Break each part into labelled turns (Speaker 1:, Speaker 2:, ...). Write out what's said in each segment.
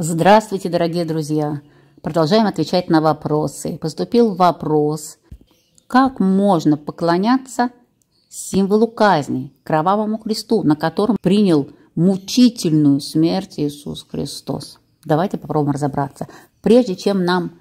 Speaker 1: Здравствуйте, дорогие друзья! Продолжаем отвечать на вопросы. Поступил вопрос, как можно поклоняться символу казни, кровавому кресту, на котором принял мучительную смерть Иисус Христос. Давайте попробуем разобраться. Прежде чем нам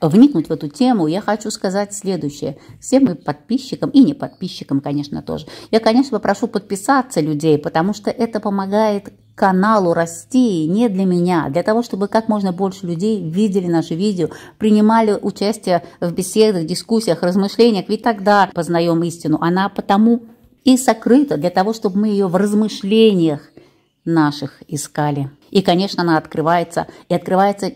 Speaker 1: вникнуть в эту тему, я хочу сказать следующее. Всем моим подписчикам и не подписчикам, конечно, тоже. Я, конечно, попрошу подписаться людей, потому что это помогает каналу расти не для меня, а для того, чтобы как можно больше людей видели наше видео, принимали участие в беседах, дискуссиях, размышлениях, ведь тогда познаем истину. Она потому и сокрыта, для того, чтобы мы ее в размышлениях наших искали. И, конечно, она открывается, и открывается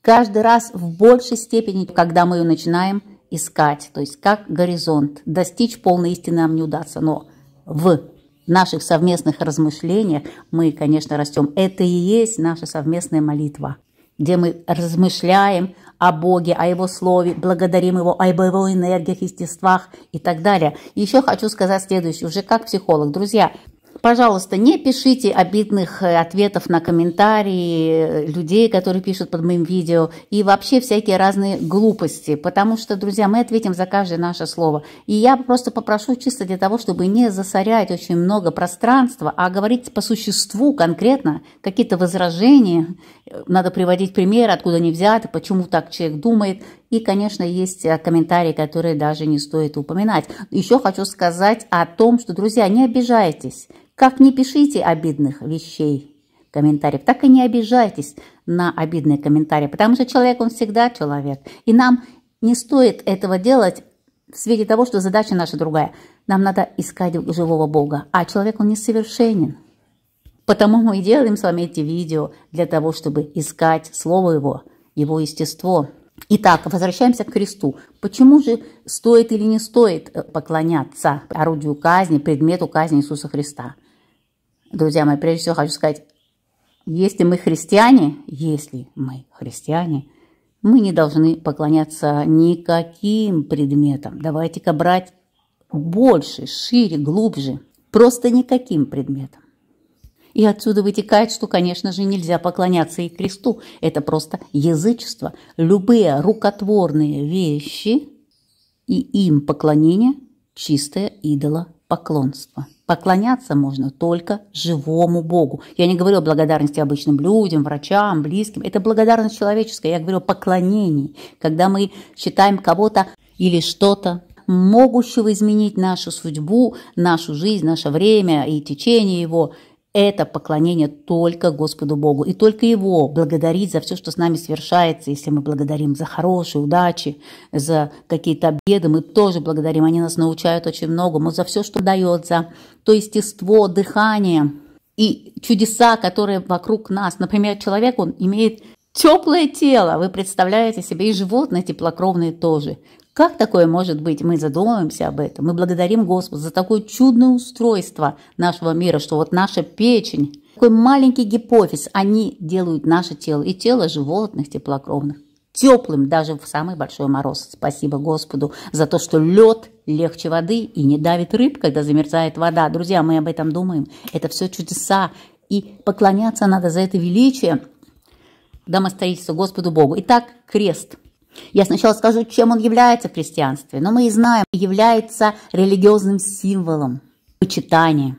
Speaker 1: каждый раз в большей степени, когда мы ее начинаем искать, то есть как горизонт. Достичь полной истины нам не удастся, но в наших совместных размышлениях мы, конечно, растем. Это и есть наша совместная молитва, где мы размышляем о Боге, о Его Слове, благодарим Его, о Его энергиях, естествах и так далее. Еще хочу сказать следующее, уже как психолог. Друзья, Пожалуйста, не пишите обидных э, ответов на комментарии э, людей, которые пишут под моим видео, и вообще всякие разные глупости, потому что, друзья, мы ответим за каждое наше слово. И я просто попрошу чисто для того, чтобы не засорять очень много пространства, а говорить по существу конкретно, какие-то возражения, э, надо приводить примеры, откуда они взяты, почему так человек думает, и, конечно, есть э, комментарии, которые даже не стоит упоминать. Еще хочу сказать о том, что, друзья, не обижайтесь. Как не пишите обидных вещей, комментариев, так и не обижайтесь на обидные комментарии, потому что человек, он всегда человек. И нам не стоит этого делать в свете того, что задача наша другая. Нам надо искать живого Бога, а человек, он несовершенен. Потому мы и делаем с вами эти видео для того, чтобы искать Слово Его, Его естество. Итак, возвращаемся к кресту. Почему же стоит или не стоит э, поклоняться орудию казни, предмету казни Иисуса Христа? Друзья мои, прежде всего хочу сказать, если мы христиане, если мы христиане, мы не должны поклоняться никаким предметам. Давайте-ка брать больше, шире, глубже. Просто никаким предметам. И отсюда вытекает, что, конечно же, нельзя поклоняться и кресту. Это просто язычество. Любые рукотворные вещи и им поклонение – чистое идолопоклонство. Поклоняться можно только живому Богу. Я не говорю о благодарности обычным людям, врачам, близким. Это благодарность человеческая. Я говорю о поклонении. Когда мы считаем кого-то или что-то могущего изменить нашу судьбу, нашу жизнь, наше время и течение его – это поклонение только Господу Богу и только Его благодарить за все, что с нами совершается. Если мы благодарим за хорошие удачи, за какие-то обеды, мы тоже благодарим. Они нас научают очень многому за все, что дает, за то естество, дыхание и чудеса, которые вокруг нас. Например, человек, он имеет теплое тело, вы представляете себе, и животные теплокровные тоже. Как такое может быть? Мы задумываемся об этом. Мы благодарим Господа за такое чудное устройство нашего мира, что вот наша печень, такой маленький гипофиз, они делают наше тело и тело животных теплокровных теплым даже в самый большой мороз. Спасибо Господу за то, что лед легче воды и не давит рыб, когда замерзает вода. Друзья, мы об этом думаем. Это все чудеса. И поклоняться надо за это величие, домостроительство Господу Богу. Итак, крест – я сначала скажу, чем он является в христианстве, но мы и знаем, является религиозным символом почитания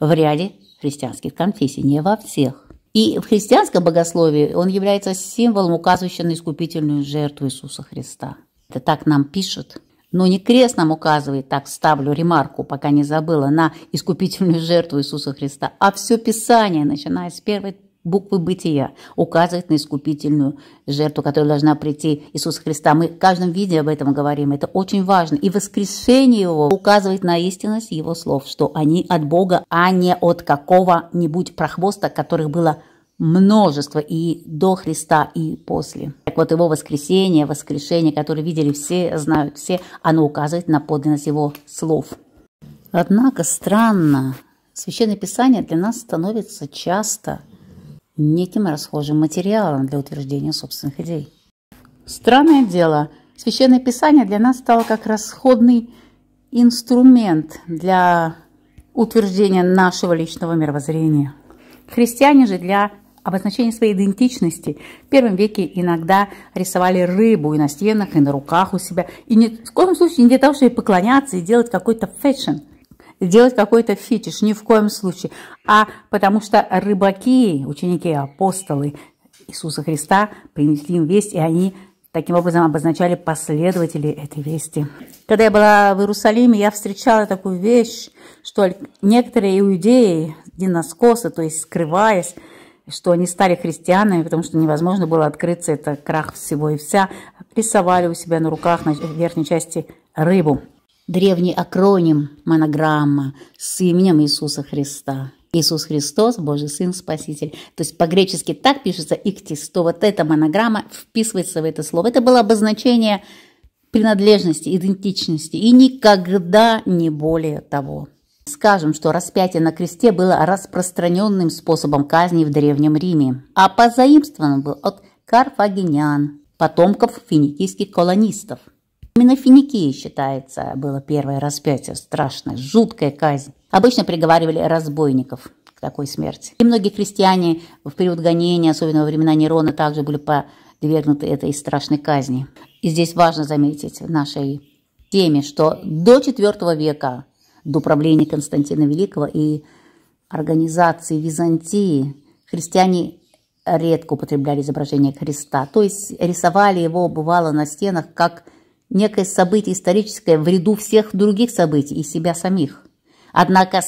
Speaker 1: в ряде христианских конфессий, не во всех. И в христианском богословии он является символом, указывающим на искупительную жертву Иисуса Христа. Это так нам пишут, Но не крест нам указывает, так ставлю ремарку, пока не забыла, на искупительную жертву Иисуса Христа, а все Писание, начиная с первой буквы бытия указывает на искупительную жертву, которая должна прийти Иисуса Христа. Мы в каждом виде об этом говорим, это очень важно. И воскрешение его указывает на истинность его слов, что они от Бога, а не от какого-нибудь прохвоста, которых было множество и до Христа, и после. Так вот, его воскресение, воскрешение, которое видели все, знают все, оно указывает на подлинность его слов. Однако странно, Священное Писание для нас становится часто – неким расхожим материалом для утверждения собственных идей. Странное дело, Священное Писание для нас стало как расходный инструмент для утверждения нашего личного мировоззрения. Христиане же для обозначения своей идентичности в первом веке иногда рисовали рыбу и на стенах, и на руках у себя. И ни в коем случае не для того, чтобы поклоняться и делать какой-то фэшн – делать какой-то фетиш, ни в коем случае, а потому что рыбаки, ученики апостолы Иисуса Христа, принесли им весть, и они таким образом обозначали последователей этой вести. Когда я была в Иерусалиме, я встречала такую вещь, что некоторые иудеи, диноскосы, то есть скрываясь, что они стали христианами, потому что невозможно было открыться, это крах всего и вся, рисовали у себя на руках на верхней части рыбу. Древний акроним монограмма с именем Иисуса Христа. Иисус Христос, Божий Сын, Спаситель. То есть по-гречески так пишется иктис, то Вот эта монограмма вписывается в это слово. Это было обозначение принадлежности, идентичности и никогда не более того. Скажем, что распятие на кресте было распространенным способом казни в Древнем Риме, а позаимствован был от карфагенян, потомков финикийских колонистов – Именно Финикии, считается, было первое распятие, страшная, жуткая казнь. Обычно приговаривали разбойников к такой смерти. И многие христиане в период гонения, особенно во времена Нерона, также были подвергнуты этой страшной казни. И здесь важно заметить в нашей теме, что до IV века, до правления Константина Великого и организации Византии, христиане редко употребляли изображение Христа. То есть рисовали его, бывало, на стенах, как некое событие историческое в ряду всех других событий и себя самих. Однако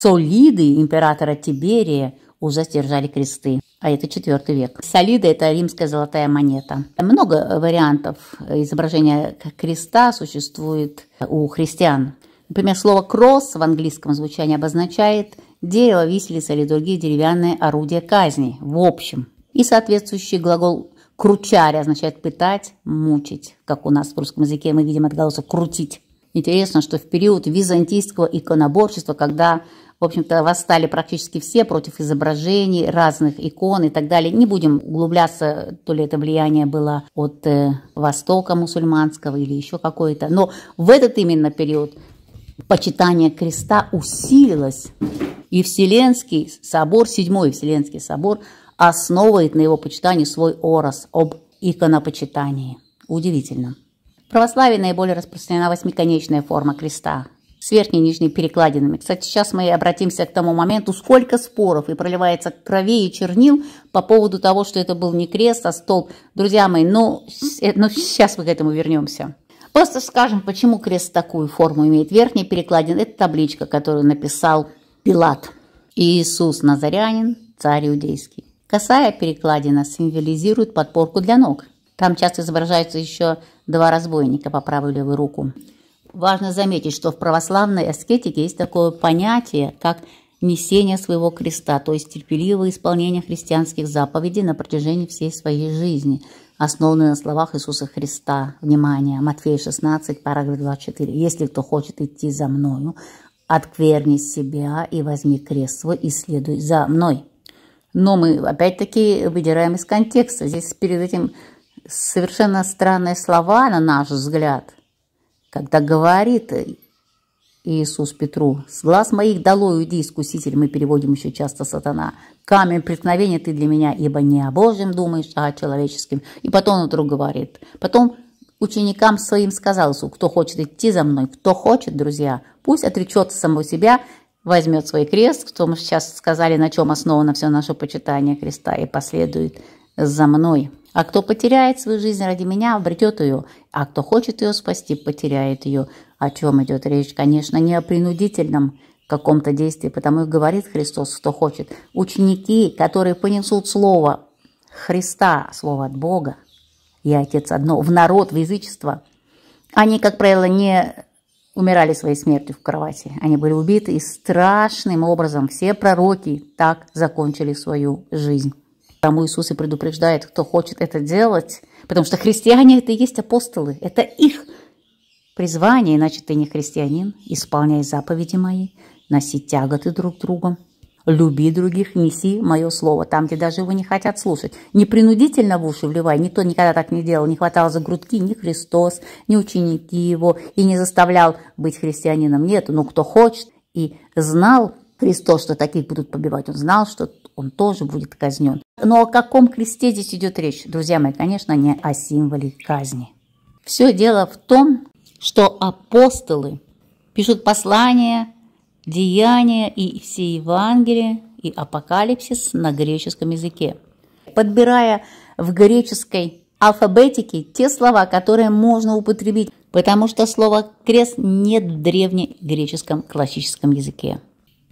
Speaker 1: солиды императора Тиберия уже держали кресты, а это IV век. Солиды это римская золотая монета. Много вариантов изображения креста существует у христиан. Например, слово «кросс» в английском звучании обозначает дерево, виселица или другие деревянные орудия казни в общем. И соответствующий глагол Кручаря означает пытать, мучить, как у нас в русском языке мы видим отголосок крутить. Интересно, что в период византийского иконоборчества, когда, в общем-то, восстали практически все против изображений разных икон и так далее, не будем углубляться, то ли это влияние было от э, Востока мусульманского или еще какое-то, но в этот именно период почитание креста усилилось, и Вселенский собор, Седьмой Вселенский собор – основывает на его почитании свой орос об иконопочитании. Удивительно. Православие наиболее распространена восьмиконечная форма креста с верхней и нижней перекладинами. Кстати, сейчас мы обратимся к тому моменту, сколько споров и проливается крови и чернил по поводу того, что это был не крест, а столб. Друзья мои, ну, ну сейчас мы к этому вернемся. Просто скажем, почему крест такую форму имеет. Верхняя перекладина – это табличка, которую написал Пилат. Иисус Назарянин, царь иудейский. Косая перекладина символизирует подпорку для ног. Там часто изображаются еще два разбойника по правую и левую руку. Важно заметить, что в православной аскетике есть такое понятие, как несение своего креста, то есть терпеливое исполнение христианских заповедей на протяжении всей своей жизни, основанное на словах Иисуса Христа. Внимание, Матфея 16, параграф 24. «Если кто хочет идти за мною, откверни себя и возьми крест свой и следуй за мной». Но мы опять-таки выдираем из контекста. Здесь перед этим совершенно странные слова, на наш взгляд, когда говорит Иисус Петру, «С глаз моих долой уйди, искуситель», мы переводим еще часто «сатана», «камень преткновения ты для меня, ибо не о Божьем думаешь, а о человеческом». И потом он вдруг говорит. Потом ученикам своим сказал Иисус, кто хочет идти за мной, кто хочет, друзья, пусть отречется самого себя возьмет свой крест, что мы сейчас сказали, на чем основано все наше почитание креста, и последует за мной. А кто потеряет свою жизнь ради меня, обретет ее, а кто хочет ее спасти, потеряет ее. О чем идет речь? Конечно, не о принудительном каком-то действии, потому и говорит Христос, кто хочет. Ученики, которые понесут слово Христа, слово от Бога, и Отец одно, в народ, в язычество, они, как правило, не умирали своей смертью в кровати. Они были убиты, и страшным образом все пророки так закончили свою жизнь. Тому Иисус и предупреждает, кто хочет это делать, потому что христиане – это и есть апостолы, это их призвание, иначе ты не христианин, исполняй заповеди мои, носи тяготы друг другом, Люби других, неси мое слово там, где даже его не хотят слушать. Не принудительно в уши вливай, никто никогда так не делал, не хватало за грудки ни Христос, ни ученики его, и не заставлял быть христианином. Нет, ну кто хочет, и знал Христос, что таких будут побивать, он знал, что он тоже будет казнен. Но о каком кресте здесь идет речь? Друзья мои, конечно, не о символе казни. Все дело в том, что апостолы пишут послания Деяния и все Евангелия и апокалипсис на греческом языке. Подбирая в греческой алфабетике те слова, которые можно употребить, потому что слово «крест» нет в древнегреческом классическом языке.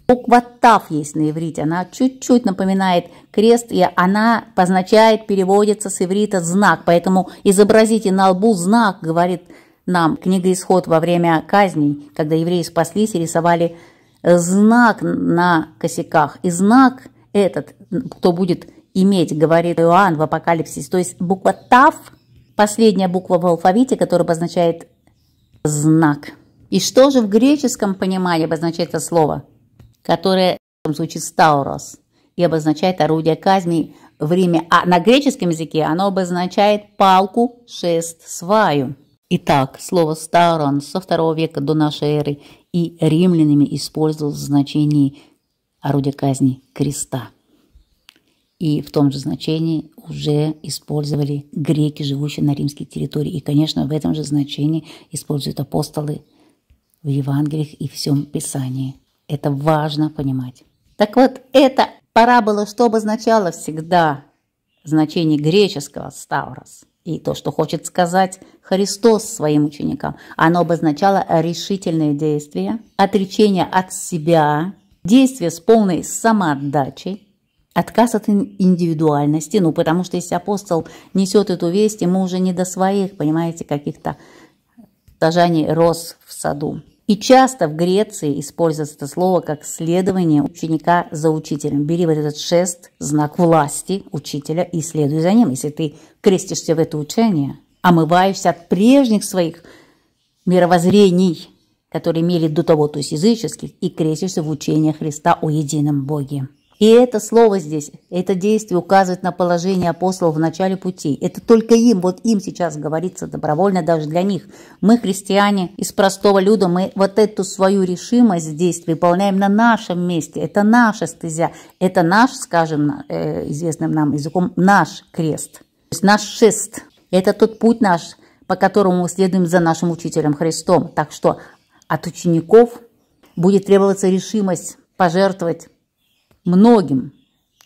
Speaker 1: Буква «тав» есть на иврите, она чуть-чуть напоминает крест, и она позначает, переводится с иврита «знак», поэтому изобразите на лбу знак, говорит нам книга «Исход» во время казней, когда евреи спаслись и рисовали знак на косяках. И знак этот, кто будет иметь, говорит Иоанн в Апокалипсисе, то есть буква Тав, последняя буква в алфавите, которая обозначает знак. И что же в греческом понимании обозначает это слово, которое в этом случае «стаурос» и обозначает орудие казни в Риме, а на греческом языке оно обозначает палку, шест, сваю. Итак, слово стаурон со второго века до нашей эры и римлянами использовал в значении орудия казни креста. И в том же значении уже использовали греки, живущие на римской территории. И, конечно, в этом же значении используют апостолы в Евангелиях и всем Писании. Это важно понимать. Так вот, эта парабола что обозначала всегда значение греческого «ставрос»? И то, что хочет сказать Христос своим ученикам, оно обозначало решительные действия, отречение от себя, действия с полной самоотдачей, отказ от индивидуальности, ну потому что если апостол несет эту весть, ему уже не до своих, понимаете, каких-то даже роз в саду. И часто в Греции используется это слово как следование ученика за учителем. Бери вот этот шест, знак власти учителя и следуй за ним. Если ты крестишься в это учение, омываешься от прежних своих мировоззрений, которые имели до того, то есть языческих, и крестишься в учение Христа о едином Боге. И это слово здесь, это действие указывает на положение апостолов в начале пути. Это только им, вот им сейчас говорится добровольно даже для них. Мы, христиане, из простого люда, мы вот эту свою решимость здесь выполняем на нашем месте. Это наша стезя, это наш, скажем, э, известным нам языком, наш крест. То есть наш шест. Это тот путь наш, по которому мы следуем за нашим учителем Христом. Так что от учеников будет требоваться решимость пожертвовать многим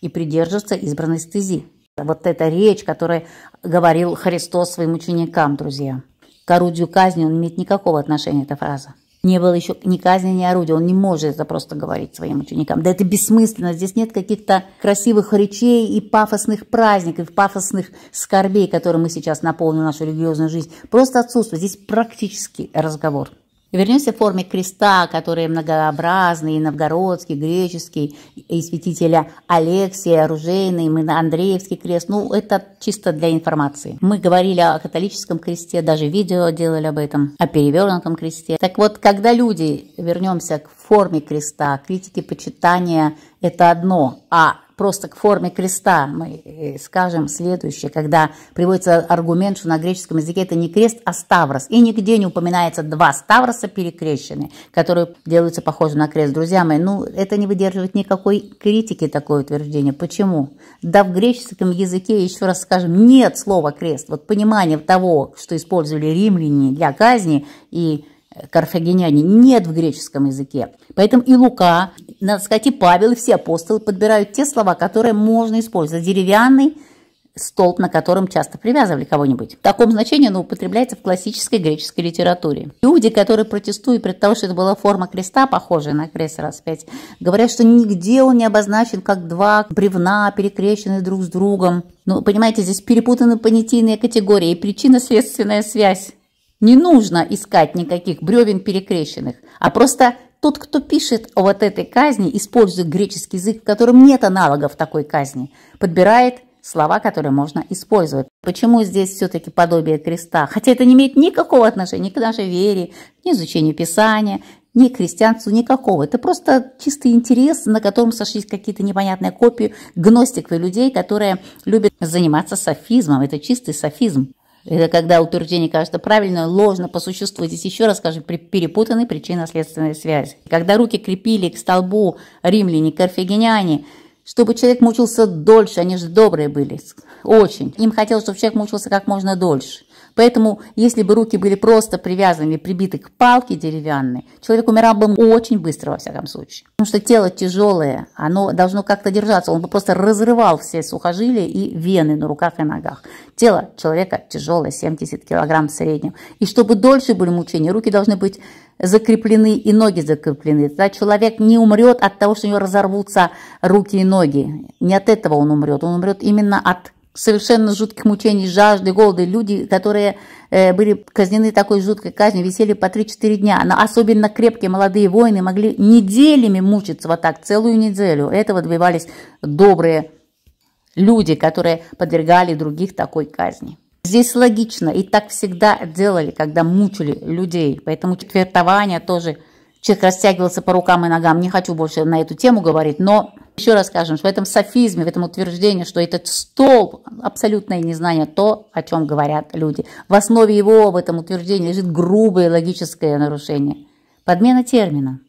Speaker 1: и придержится избранной стези. Вот эта речь, которую говорил Христос своим ученикам, друзья. К орудию казни он имеет никакого отношения, эта фраза. Не было еще ни казни, ни орудия. Он не может это просто говорить своим ученикам. Да это бессмысленно. Здесь нет каких-то красивых речей и пафосных праздников, пафосных скорбей, которые мы сейчас наполнили нашу религиозную жизнь. Просто отсутствует. Здесь практический разговор. Вернемся к форме креста, которые многообразны, и новгородский, греческий, и святителя Алексия, оружейный, Андреевский крест. Ну, это чисто для информации. Мы говорили о католическом кресте, даже видео делали об этом, о перевернутом кресте. Так вот, когда люди, вернемся к форме креста, критики почитания – это одно, а просто к форме креста. Мы э, скажем следующее, когда приводится аргумент, что на греческом языке это не крест, а ставрос. И нигде не упоминается два ставроса перекрещенные, которые делаются похожи на крест. Друзья мои, ну это не выдерживает никакой критики такое утверждение. Почему? Да в греческом языке, еще раз скажем, нет слова крест. Вот понимание того, что использовали римляне для казни и карфагеняне нет в греческом языке. Поэтому и Лука, надо сказать, и Павел, и все апостолы подбирают те слова, которые можно использовать. Деревянный столб, на котором часто привязывали кого-нибудь. В таком значении оно употребляется в классической греческой литературе. Люди, которые протестуют пред того, что это была форма креста, похожая на крест распять, говорят, что нигде он не обозначен как два бревна, перекрещенные друг с другом. Ну, понимаете, здесь перепутаны понятийные категории и причинно-следственная связь. Не нужно искать никаких бревен перекрещенных, а просто тот, кто пишет о вот этой казни, использует греческий язык, в котором нет аналогов такой казни, подбирает слова, которые можно использовать. Почему здесь все-таки подобие креста? Хотя это не имеет никакого отношения ни к нашей вере, ни изучению Писания, ни к христианству, никакого. Это просто чистый интерес, на котором сошлись какие-то непонятные копии гностиков и людей, которые любят заниматься софизмом. Это чистый софизм. Это когда утверждение кажется правильно, ложно по существу. Здесь еще раз скажем перепутаны причинно-следственные связи. Когда руки крепили к столбу римляне, карфагеняне, чтобы человек мучился дольше, они же добрые были, очень. Им хотелось, чтобы человек мучился как можно дольше. Поэтому, если бы руки были просто привязаны, прибиты к палке деревянной, человек умирал бы очень быстро, во всяком случае. Потому что тело тяжелое, оно должно как-то держаться. Он бы просто разрывал все сухожилия и вены на руках и ногах. Тело человека тяжелое, 70 килограмм в среднем. И чтобы дольше были мучения, руки должны быть закреплены и ноги закреплены. Тогда человек не умрет от того, что у него разорвутся руки и ноги. Не от этого он умрет. Он умрет именно от совершенно жутких мучений, жажды, голода. Люди, которые э, были казнены такой жуткой казнью, висели по 3-4 дня. Но особенно крепкие молодые воины могли неделями мучиться вот так, целую неделю. Этого добивались добрые люди, которые подвергали других такой казни. Здесь логично, и так всегда делали, когда мучили людей. Поэтому четвертование тоже – Человек растягивался по рукам и ногам. Не хочу больше на эту тему говорить, но еще раз скажем, что в этом софизме, в этом утверждении, что этот столб – абсолютное незнание то, о чем говорят люди. В основе его, в этом утверждении, лежит грубое логическое нарушение. Подмена термина.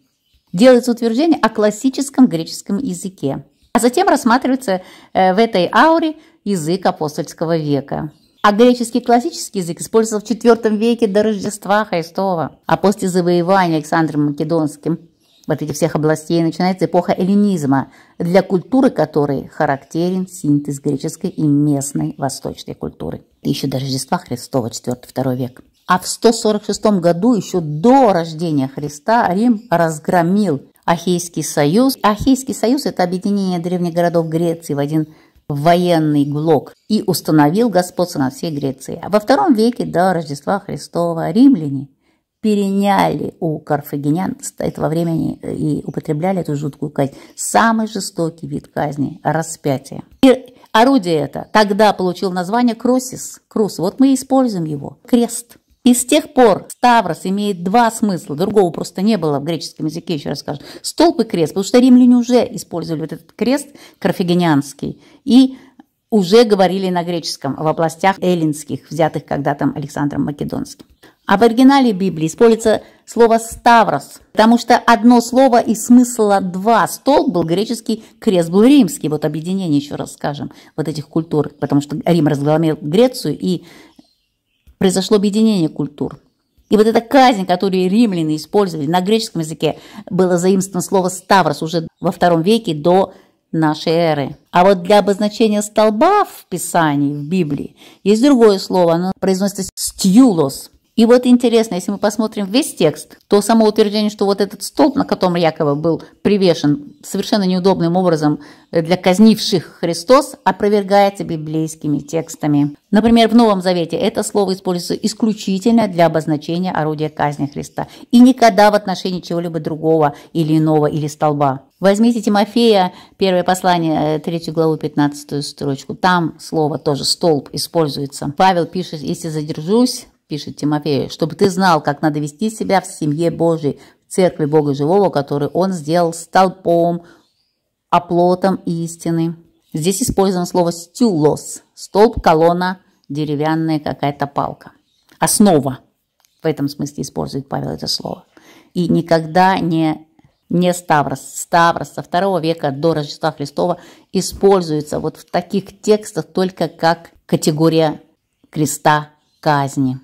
Speaker 1: Делается утверждение о классическом греческом языке. А затем рассматривается э, в этой ауре язык апостольского века а греческий классический язык использовался в IV веке до Рождества Христова. А после завоевания Александром Македонским вот этих всех областей начинается эпоха эллинизма, для культуры которой характерен синтез греческой и местной восточной культуры. Еще до Рождества Христова, 4-2 век. А в 146 году, еще до рождения Христа, Рим разгромил Ахейский союз. Ахейский союз – это объединение древних городов Греции в один военный глок и установил господство на всей Греции. А во втором веке до Рождества Христова римляне переняли у карфагенян этого времени э, и употребляли эту жуткую казнь. Самый жестокий вид казни – распятие. И орудие это тогда получил название кросис, крус. Вот мы и используем его. Крест – и с тех пор Ставрос имеет два смысла. Другого просто не было в греческом языке, еще раз скажу. Столб и крест, потому что римляне уже использовали вот этот крест карфагенянский и уже говорили на греческом в областях эллинских, взятых когда-то Александром Македонским. А в оригинале Библии используется слово «ставрос», потому что одно слово и смысла два. Столб был греческий, крест был римский. Вот объединение, еще раз скажем, вот этих культур, потому что Рим разгромил Грецию, и произошло объединение культур. И вот эта казнь, которую римляне использовали на греческом языке, было заимствовано слово «ставрос» уже во втором веке до нашей эры. А вот для обозначения столба в Писании, в Библии, есть другое слово, оно произносится «стюлос», и вот интересно, если мы посмотрим весь текст, то само утверждение, что вот этот столб, на котором якобы был привешен совершенно неудобным образом для казнивших Христос, опровергается библейскими текстами. Например, в Новом Завете это слово используется исключительно для обозначения орудия казни Христа и никогда в отношении чего-либо другого или иного или столба. Возьмите Тимофея, первое послание, 3 э, главу, 15 строчку. Там слово тоже «столб» используется. Павел пишет, если задержусь, пишет Тимофею, чтобы ты знал, как надо вести себя в семье Божьей, в церкви Бога Живого, которую он сделал столпом, оплотом истины. Здесь использовано слово «стюлос» – столб, колонна, деревянная какая-то палка. Основа. В этом смысле использует Павел это слово. И никогда не, не Ставрос. Ставрос со второго века до Рождества Христова используется вот в таких текстах только как категория креста казни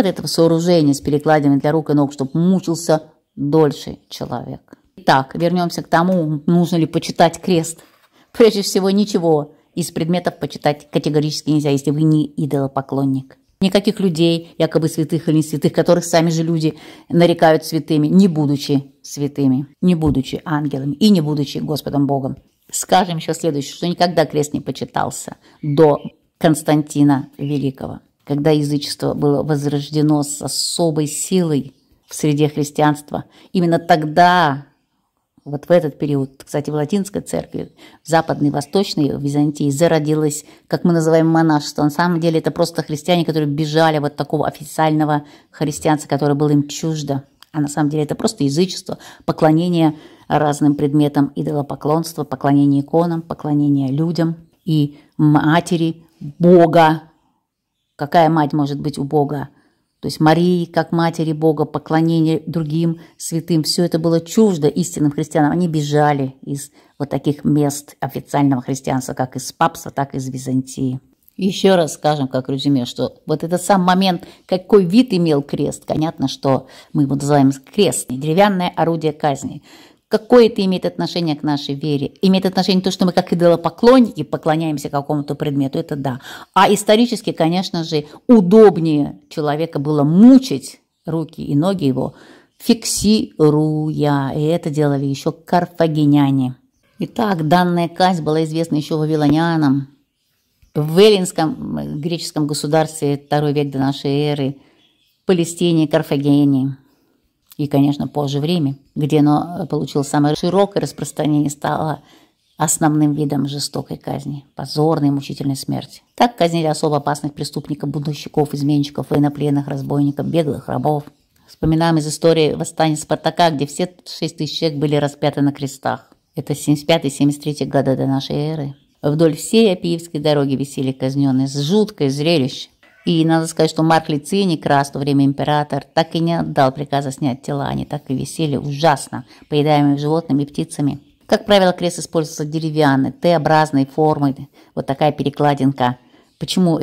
Speaker 1: от этого сооружения с перекладинами для рук и ног, чтобы мучился дольше человек. Итак, вернемся к тому, нужно ли почитать крест. Прежде всего, ничего из предметов почитать категорически нельзя, если вы не идолопоклонник. Никаких людей, якобы святых или не святых, которых сами же люди нарекают святыми, не будучи святыми, не будучи ангелами и не будучи Господом Богом. Скажем еще следующее, что никогда крест не почитался до Константина Великого когда язычество было возрождено с особой силой в среде христианства. Именно тогда, вот в этот период, кстати, в латинской церкви, в западной, восточной, в Византии, зародилось, как мы называем, монашество. На самом деле это просто христиане, которые бежали от такого официального христианства, которое было им чуждо. А на самом деле это просто язычество, поклонение разным предметам, идолопоклонство, поклонение иконам, поклонение людям и матери, Бога, Какая мать может быть у Бога? То есть Марии, как матери Бога, поклонение другим святым, все это было чуждо истинным христианам. Они бежали из вот таких мест официального христианства, как из папства, так и из Византии. Еще раз скажем, как резюме, что вот этот сам момент, какой вид имел крест, понятно, что мы его называем крест, деревянное орудие казни – какое это имеет отношение к нашей вере. Имеет отношение то, что мы как идолопоклонники поклоняемся какому-то предмету, это да. А исторически, конечно же, удобнее человека было мучить руки и ноги его, фиксируя. И это делали еще карфагеняне. Итак, данная казнь была известна еще вавилонянам. В эллинском э, греческом государстве второй век до нашей эры, Палестине, Карфагене – и, конечно, позже время, где оно э, получило самое широкое распространение, стало основным видом жестокой казни – позорной и мучительной смерти. Так казнили особо опасных преступников, бунтовщиков, изменщиков, военнопленных, разбойников, беглых, рабов. Вспоминаем из истории восстания Спартака, где все 6 тысяч человек были распяты на крестах. Это 75-73 года до нашей эры. Вдоль всей Апиевской дороги висели казненные с жуткое зрелище. И надо сказать, что Марк Лиций Некрас, в то время император, так и не отдал приказа снять тела, они так и висели ужасно, поедаемые животными и птицами. Как правило, крест используется деревянный, Т-образной формы, вот такая перекладинка. Почему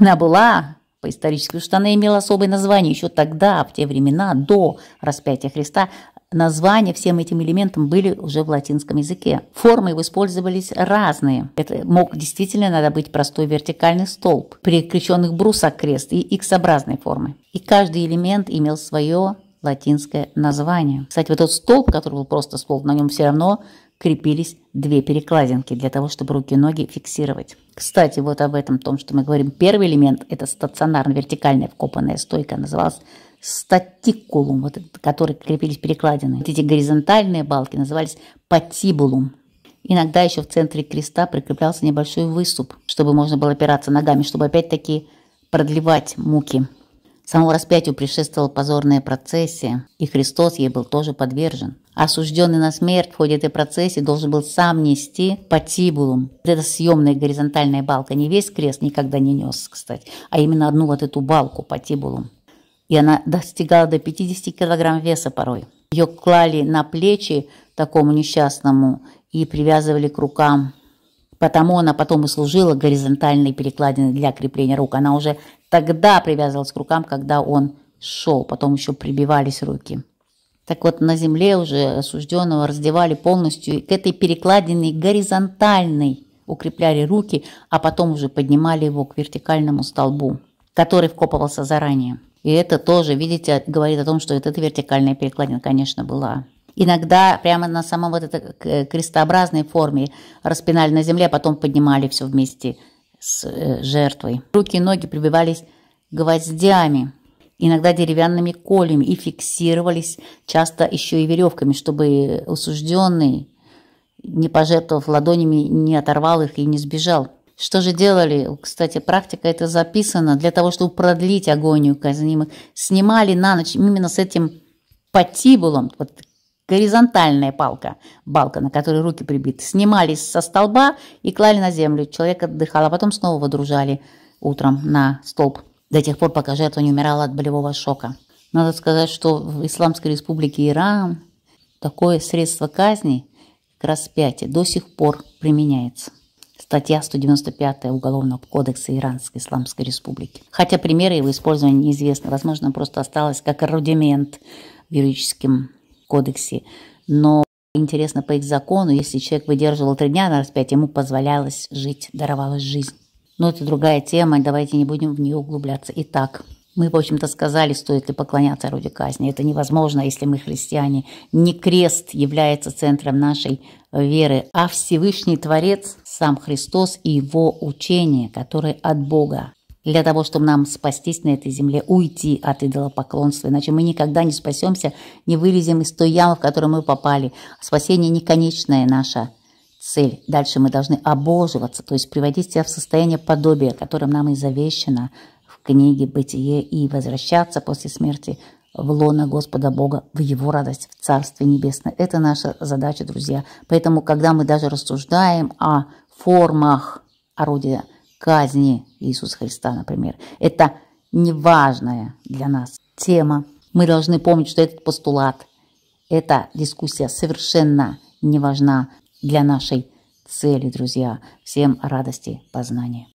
Speaker 1: она была по исторической, потому что она имела особое название еще тогда, в те времена, до распятия Христа, Названия всем этим элементам были уже в латинском языке. Формы использовались разные. Это мог действительно надо быть простой вертикальный столб, прикрещенных брусок крест и x образной формы. И каждый элемент имел свое латинское название. Кстати, вот этот столб, который был просто столб, на нем все равно крепились две перекладинки для того, чтобы руки и ноги фиксировать. Кстати, вот об этом том, что мы говорим. Первый элемент – это стационарно-вертикальная вкопанная стойка, называлась статикулум, вот, которые крепились перекладины. Вот эти горизонтальные балки назывались патибулум. Иногда еще в центре креста прикреплялся небольшой выступ, чтобы можно было опираться ногами, чтобы опять-таки продлевать муки. Самому распятию предшествовала позорная процессия, и Христос ей был тоже подвержен. Осужденный на смерть в ходе этой процессии должен был сам нести патибулум. Вот эта съемная горизонтальная балка не весь крест никогда не нес, кстати, а именно одну вот эту балку патибулум и она достигала до 50 килограмм веса порой. Ее клали на плечи такому несчастному и привязывали к рукам. Потому она потом и служила горизонтальной перекладиной для крепления рук. Она уже тогда привязывалась к рукам, когда он шел, потом еще прибивались руки. Так вот, на земле уже осужденного раздевали полностью, и к этой перекладине горизонтальной укрепляли руки, а потом уже поднимали его к вертикальному столбу, который вкопывался заранее. И это тоже, видите, говорит о том, что вот эта вертикальная перекладина, конечно, была. Иногда прямо на самом вот этой э, крестообразной форме распинали на земле, а потом поднимали все вместе с э, жертвой. Руки и ноги прибивались гвоздями, иногда деревянными колями и фиксировались часто еще и веревками, чтобы осужденный, не пожертвовав ладонями, не оторвал их и не сбежал. Что же делали? Кстати, практика это записана для того, чтобы продлить агонию казнимых. Снимали на ночь именно с этим патибулом, вот горизонтальная палка, балка, на которой руки прибиты, снимали со столба и клали на землю. Человек отдыхал, а потом снова водружали утром на столб до тех пор, пока жертва не умирала от болевого шока. Надо сказать, что в Исламской республике Иран такое средство казни, распятие, до сих пор применяется. Статья 195 Уголовного кодекса Иранской Исламской Республики. Хотя примеры его использования неизвестны. Возможно, он просто осталось как рудимент в юридическом кодексе. Но интересно по их закону, если человек выдерживал три дня на распятие, ему позволялось жить, даровалась жизнь. Но это другая тема, давайте не будем в нее углубляться. Итак, мы, в общем-то, сказали, стоит ли поклоняться роде казни. Это невозможно, если мы христиане. Не крест является центром нашей э, веры, а Всевышний Творец, сам Христос и Его учение, которое от Бога. Для того, чтобы нам спастись на этой земле, уйти от идолопоклонства. Иначе мы никогда не спасемся, не вылезем из той ямы, в которую мы попали. Спасение не конечная наша цель. Дальше мы должны обоживаться, то есть приводить себя в состояние подобия, которым нам и завещено – книги «Бытие» и возвращаться после смерти в лона Господа Бога, в Его радость, в Царстве Небесное. Это наша задача, друзья. Поэтому, когда мы даже рассуждаем о формах орудия казни Иисуса Христа, например, это неважная для нас тема. Мы должны помнить, что этот постулат, эта дискуссия совершенно не важна для нашей цели, друзья. Всем радости познания.